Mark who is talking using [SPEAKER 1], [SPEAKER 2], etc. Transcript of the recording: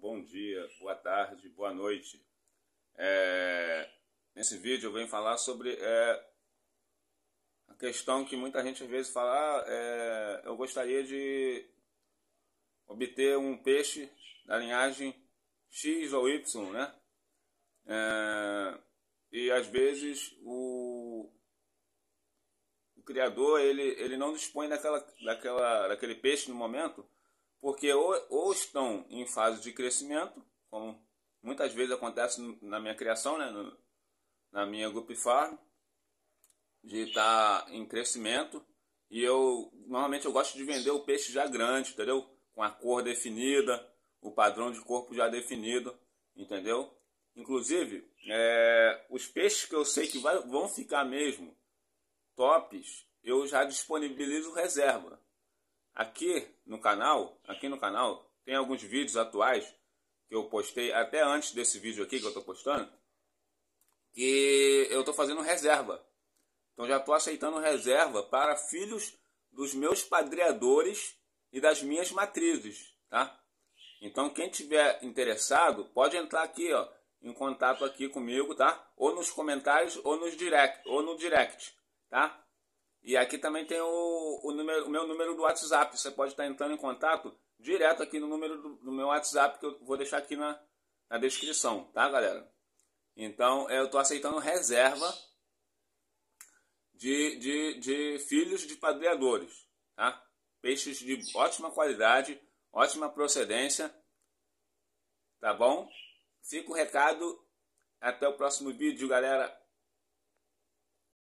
[SPEAKER 1] bom dia, boa tarde, boa noite. É, nesse vídeo eu venho falar sobre é, a questão que muita gente às vezes fala, ah, é, eu gostaria de obter um peixe da linhagem X ou Y, né? É, e às vezes o, o criador ele, ele não dispõe daquela, daquela, daquele peixe no momento porque ou, ou estão em fase de crescimento, como muitas vezes acontece na minha criação, né? No, na minha Group Farm, de estar tá em crescimento. E eu normalmente eu gosto de vender o peixe já grande, entendeu? Com a cor definida, o padrão de corpo já definido, entendeu? Inclusive, é, os peixes que eu sei que vai, vão ficar mesmo tops, eu já disponibilizo reserva. Aqui no canal, aqui no canal, tem alguns vídeos atuais que eu postei até antes desse vídeo aqui que eu estou postando, que eu estou fazendo reserva. Então já estou aceitando reserva para filhos dos meus padreadores e das minhas matrizes, tá? Então quem tiver interessado pode entrar aqui, ó, em contato aqui comigo, tá? Ou nos comentários ou nos direct, ou no direct, tá? E aqui também tem o, o, número, o meu número do WhatsApp. Você pode estar entrando em contato direto aqui no número do, do meu WhatsApp, que eu vou deixar aqui na, na descrição, tá, galera? Então, é, eu estou aceitando reserva de, de, de filhos de padreadores, tá? Peixes de ótima qualidade, ótima procedência, tá bom? Fica o recado, até o próximo vídeo, galera.